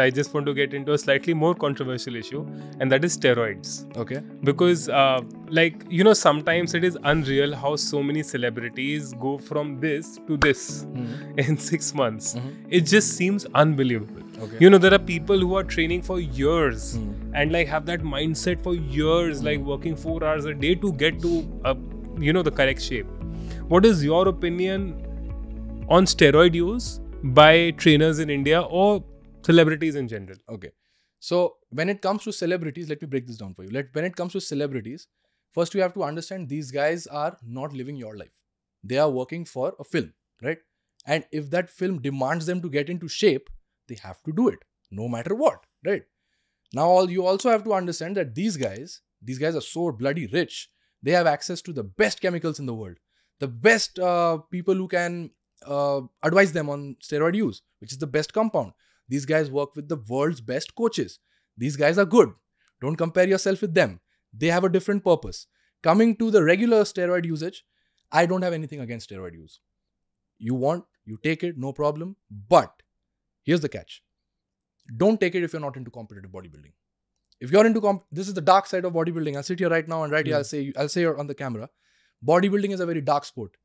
I just want to get into a slightly more controversial issue, and that is steroids. Okay. Because, uh, like, you know, sometimes it is unreal how so many celebrities go from this to this mm-hmm. in six months. Mm-hmm. It just seems unbelievable. Okay. You know, there are people who are training for years mm. and, like, have that mindset for years, mm. like, working four hours a day to get to, a, uh, you know, the correct shape. What is your opinion on steroid use? by trainers in India or Celebrities in general. Okay. So when it comes to celebrities, let me break this down for you. Let when it comes to celebrities, first you have to understand these guys are not living your life. They are working for a film, right? And if that film demands them to get into shape, they have to do it, no matter what, right? Now all you also have to understand that these guys, these guys are so bloody rich. They have access to the best chemicals in the world, the best uh, people who can uh, advise them on steroid use, which is the best compound these guys work with the world's best coaches. These guys are good. Don't compare yourself with them. They have a different purpose. Coming to the regular steroid usage, I don't have anything against steroid use. You want, you take it, no problem. But here's the catch don't take it if you're not into competitive bodybuilding. If you're into comp, this is the dark side of bodybuilding. I'll sit here right now and right yeah. here I'll say I'll say on the camera, bodybuilding is a very dark sport.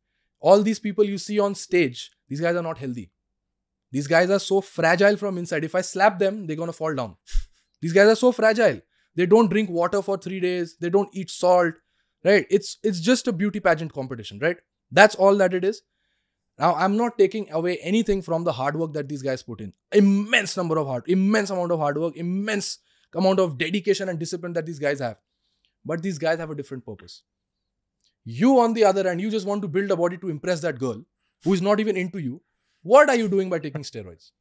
All these people you see on stage, these guys are not healthy. These guys are so fragile from inside. If I slap them, they're gonna fall down. These guys are so fragile. They don't drink water for three days. They don't eat salt. Right? It's it's just a beauty pageant competition, right? That's all that it is. Now, I'm not taking away anything from the hard work that these guys put in. Immense number of hard, immense amount of hard work, immense amount of dedication and discipline that these guys have. But these guys have a different purpose. You, on the other end, you just want to build a body to impress that girl who is not even into you what are you doing by taking steroids?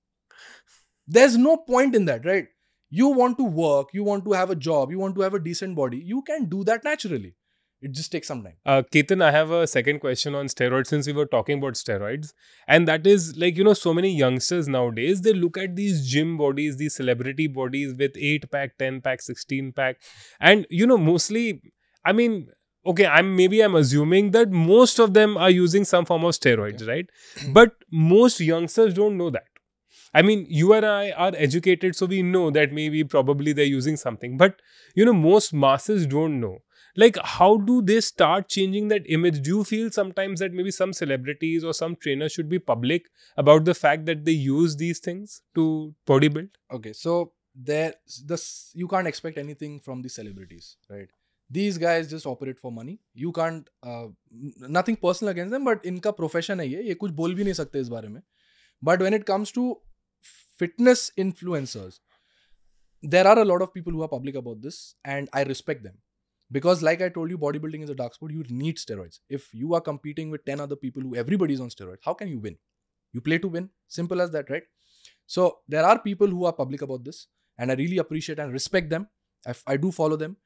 There's no point in that, right? You want to work, you want to have a job, you want to have a decent body. You can do that naturally. It just takes some time. Uh, Ketan, I have a second question on steroids since we were talking about steroids. And that is like, you know, so many youngsters nowadays, they look at these gym bodies, these celebrity bodies with 8 pack, 10 pack, 16 pack. And, you know, mostly, I mean, okay i'm maybe i'm assuming that most of them are using some form of steroids right but most youngsters don't know that i mean you and i are educated so we know that maybe probably they're using something but you know most masses don't know like how do they start changing that image do you feel sometimes that maybe some celebrities or some trainers should be public about the fact that they use these things to bodybuild okay so there this you can't expect anything from the celebrities right these guys just operate for money you can't uh, nothing personal against them but inka profession है ये ये कुछ बोल भी नहीं सकते इस बारे में but when it comes to fitness influencers there are a lot of people who are public about this and I respect them because like I told you bodybuilding is a dark sport you need steroids if you are competing with 10 other people who everybody is on steroids how can you win you play to win simple as that right so there are people who are public about this and I really appreciate and respect them I, I do follow them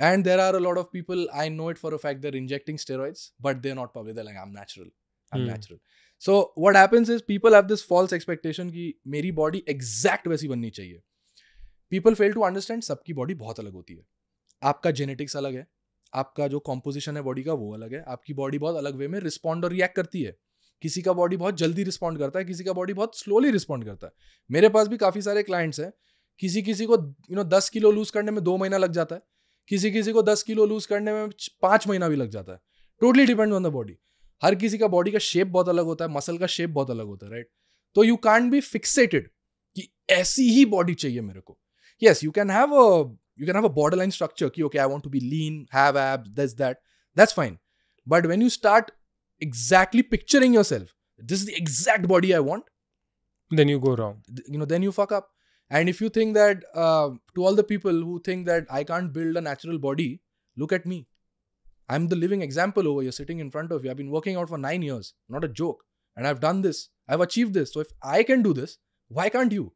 And there are a lot of people, I know it for a fact, they're injecting steroids, but they're not public. They're like, I'm natural. I'm mm. natural. So what happens is people have this false expectation ki meri body exact वैसी banni chahiye. People fail to understand sabki body bahut alag hoti hai. Aapka genetics alag hai. आपका जो composition है body का वो अलग है आपकी body बहुत अलग वे में रिस्पॉन्ड और रिएक्ट करती है किसी का बॉडी बहुत जल्दी रिस्पॉन्ड करता है किसी का बॉडी बहुत स्लोली रिस्पॉन्ड करता है मेरे पास भी काफ़ी सारे क्लाइंट्स हैं किसी किसी को यू नो दस किलो लूज करने में दो महीना लग जाता है किसी किसी को दस किलो लूज करने में पाँच महीना भी लग जाता है totally depend on the body हर किसी का बॉडी का शेप बहुत अलग होता है मसल का शेप बहुत अलग होता है राइट तो यू कैन बी फिक्सेटेड कि ऐसी ही बॉडी चाहिए मेरे को yes you can have a you can have a border line structure कि okay I want to be lean have ab this that that's fine but when you start exactly picturing yourself this is the exact body I want then you go wrong you know then you fuck up And if you think that, uh, to all the people who think that I can't build a natural body, look at me. I'm the living example over here, sitting in front of you. I've been working out for nine years, not a joke. And I've done this, I've achieved this. So if I can do this, why can't you?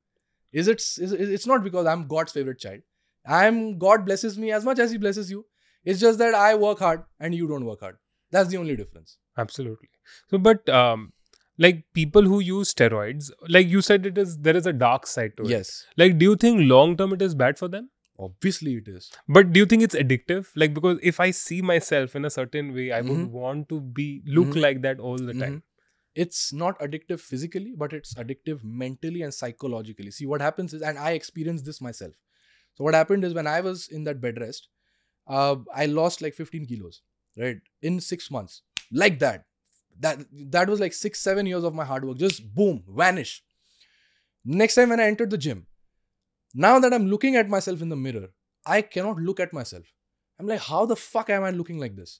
Is it, is, it's not because I'm God's favorite child. I'm God blesses me as much as He blesses you. It's just that I work hard and you don't work hard. That's the only difference. Absolutely. So, but um, like people who use steroids like you said it is there is a dark side to it yes like do you think long term it is bad for them obviously it is but do you think it's addictive like because if i see myself in a certain way i mm-hmm. would want to be look mm-hmm. like that all the mm-hmm. time it's not addictive physically but it's addictive mentally and psychologically see what happens is and i experienced this myself so what happened is when i was in that bed rest uh, i lost like 15 kilos right in 6 months like that that that was like six seven years of my hard work just boom vanish next time when i entered the gym now that i'm looking at myself in the mirror i cannot look at myself i'm like how the fuck am i looking like this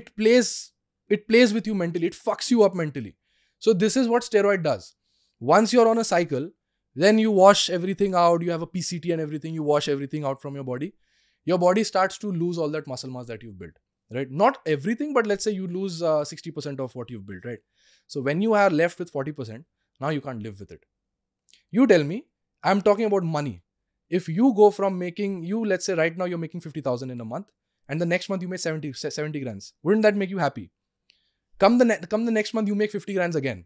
it plays it plays with you mentally it fucks you up mentally so this is what steroid does once you're on a cycle then you wash everything out you have a pct and everything you wash everything out from your body your body starts to lose all that muscle mass that you've built right not everything but let's say you lose 60% uh, of what you've built right so when you are left with 40% now you can't live with it you tell me i'm talking about money if you go from making you let's say right now you're making 50000 in a month and the next month you make 70 70 grands wouldn't that make you happy come the ne- come the next month you make 50 grands again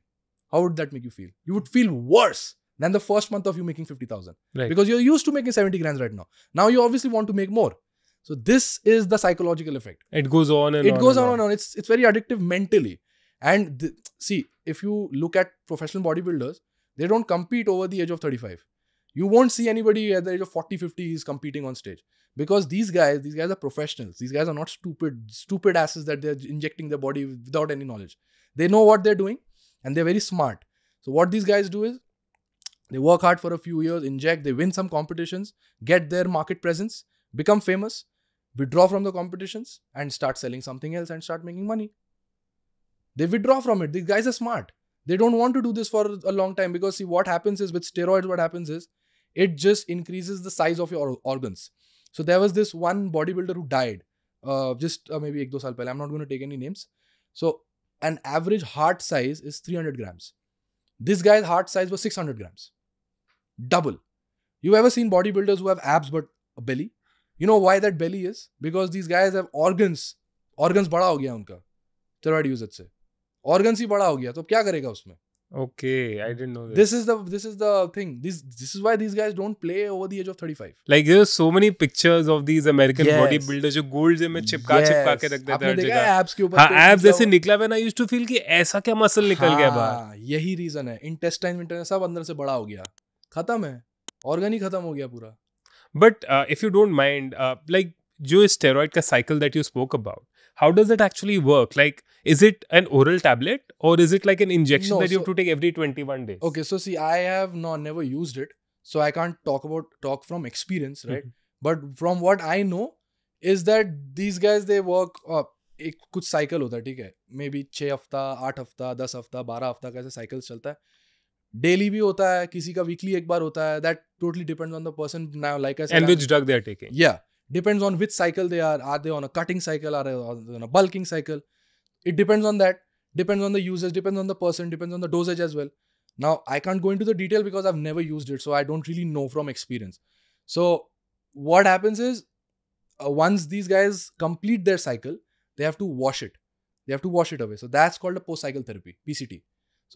how would that make you feel you would feel worse than the first month of you making 50000 right. because you're used to making 70 grands right now now you obviously want to make more so this is the psychological effect. It goes on and it on goes and on and on. It's it's very addictive mentally. And th- see, if you look at professional bodybuilders, they don't compete over the age of 35. You won't see anybody at the age of 40, 50 is competing on stage because these guys, these guys are professionals. These guys are not stupid, stupid asses that they're injecting their body without any knowledge. They know what they're doing and they're very smart. So what these guys do is they work hard for a few years, inject, they win some competitions, get their market presence, become famous, withdraw from the competitions, and start selling something else and start making money. They withdraw from it. These guys are smart. They don't want to do this for a long time because, see, what happens is with steroids, what happens is it just increases the size of your organs. So there was this one bodybuilder who died uh, just uh, maybe ek do saal pehle. I'm not going to take any names. So an average heart size is 300 grams. This guy's heart size was 600 grams. Double. You ever seen bodybuilders who have abs but a belly? You know why that belly is because these guys have organs organs बड़ा हो गया उनका थोराइड use से organs ही बड़ा हो गया तो क्या करेगा उसमें Okay, I didn't know this. This is the this is the thing. This this is why these guys don't play over the age of 35. Like there are so many pictures of these American yes. bodybuilders जो Gold gym में चिपका yes. चिपका के रख देते हैं जगह के ऊपर हाँ, एब्स जैसे निकला हुआ ना यूज्ड टू फील कि ऐसा क्या मसल निकल हाँ, गया बाहर यही रीजन है इंटेस्टाइन इंटेस्टाइन सब अंदर से बड़ा हो गया खत्म है ऑर्गन ही खत्म हो गया पूरा But uh, if you don't mind, uh, like जो steroid cycle that you spoke about, how does it actually work? Like, is it an oral tablet or is it like an injection no, that you have to take every 21 days? Okay, so see, I have not never used it, so I can't talk about talk from experience, right? Mm-hmm. But from what I know is that these guys they work uh, एक कुछ cycle होता है ठीक है may be छः हफ्ता आठ हफ्ता दस हफ्ता बारह हफ्ता का ऐसे चलता है डेली भी होता है किसी का वीकली एक बार होता है that totally depends on the person now like I said and which drug they are taking या depends on which cycle they are are they on a cutting cycle are on a bulking cycle it depends on that depends on the usage depends on the person depends on the dosage as well now i can't go into the detail because i've never used it so i don't really know from experience so what happens is uh, once these guys complete their cycle they have to wash it they have to wash it away so that's called a post cycle therapy pct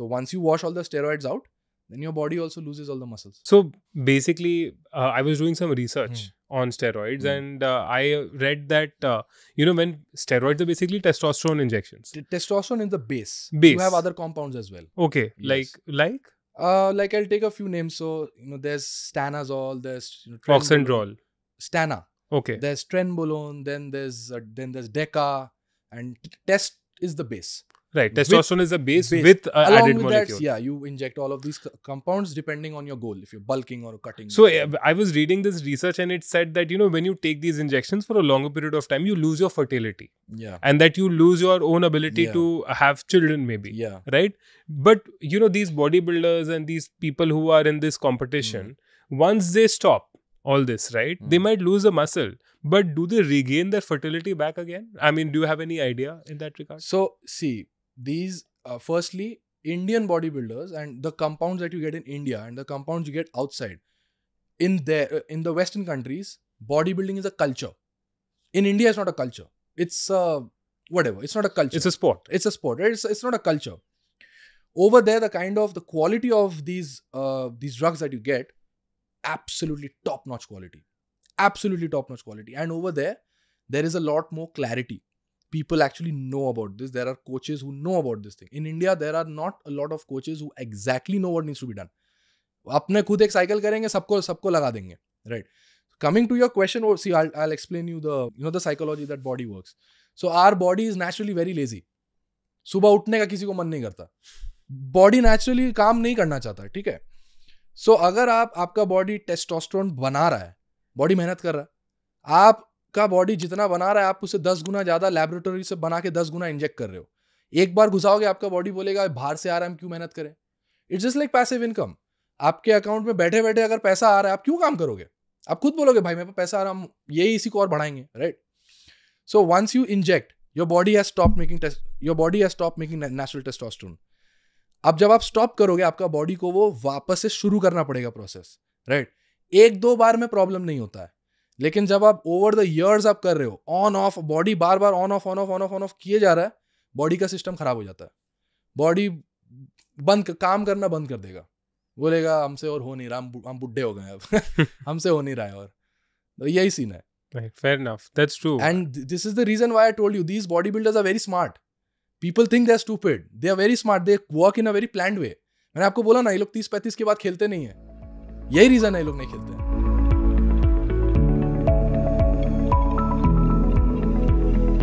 so once you wash all the steroids out then your body also loses all the muscles. So basically, uh, I was doing some research mm. on steroids, mm. and uh, I read that uh, you know when steroids are basically testosterone injections. T- testosterone is the base. Base. You have other compounds as well. Okay, yes. like like. Uh, like I'll take a few names. So you know, there's stanozol, there's you know, oxandrol, stana. Okay. There's trenbolone, then there's uh, then there's deca, and test is the base. Right. Testosterone with, is a base, base. with uh, Along added with molecule. That, yeah, you inject all of these compounds depending on your goal, if you're bulking or cutting. So I was reading this research and it said that, you know, when you take these injections for a longer period of time, you lose your fertility. Yeah. And that you lose your own ability yeah. to have children, maybe. Yeah. Right. But, you know, these bodybuilders and these people who are in this competition, mm. once they stop, all this, right? Mm. They might lose a muscle, but do they regain their fertility back again? I mean, do you have any idea in that regard? So, see, these uh, firstly Indian bodybuilders and the compounds that you get in India and the compounds you get outside in there uh, in the Western countries, bodybuilding is a culture. In India, it's not a culture. It's uh, whatever. It's not a culture. It's a sport. It's a sport. Right? It's it's not a culture. Over there, the kind of the quality of these uh, these drugs that you get, absolutely top notch quality, absolutely top notch quality. And over there, there is a lot more clarity. people actually know about this. There are coaches who know about this thing. In India, there are not a lot of coaches who exactly know what needs to be done. अपने खुद एक cycle करेंगे सबको सबको लगा देंगे right coming to your question see I explain you the you know the psychology that body works so our body is naturally very lazy सुबह उठने का किसी को मन नहीं करता बॉडी नेचुरली काम नहीं करना चाहता ठीक है सो so, अगर आप आपका बॉडी टेस्टोस्ट्रोन बना रहा है बॉडी मेहनत कर रहा है आप का बॉडी जितना बना रहा है आप उसे दस गुना ज़्यादा लेबोरेटरी से बना के दस गुना इंजेक्ट कर रहे हो एक बार घुसाओगे आपका बॉडी बोलेगा बाहर से आ रहा है हम क्यों मेहनत करें it's just like passive income आपके अकाउंट में बैठे बैठे अगर पैसा आ रहा है आप क्यों काम करोगे आप खुद बोलोगे भाई मेरे पास पैसा आ रहा हम यही इसी को और बढ़ाएंगे right so once you inject your body has stop making test your body has stop making natural testosterone अब जब आप स्टॉप करोगे आपका बॉडी को वो वापस से शुरू करना पड़ेगा प्रोसेस राइट right? एक दो बार में प्रॉब्लम नहीं होता है लेकिन जब आप ओवर द ईयर्स आप कर रहे हो ऑन ऑफ बॉडी बार बार on off on off on off on off किए जा रहा है बॉडी का सिस्टम खराब हो जाता है बॉडी बंद काम करना बंद कर देगा बोलेगा हमसे और हो नहीं रहा हम हम बुढ़े हो गए अब हमसे हो नहीं रहा है और तो यही सीन है fair enough that's true and this is the reason the I told you this bodybuilders are very smart people think they are stupid. They are very smart they work in a very plan way मैंने आपको बोला ना ये लोग तीस पैंतीस के बाद खेलते नहीं है यही रीजन है ये लोग नहीं खेलते हैं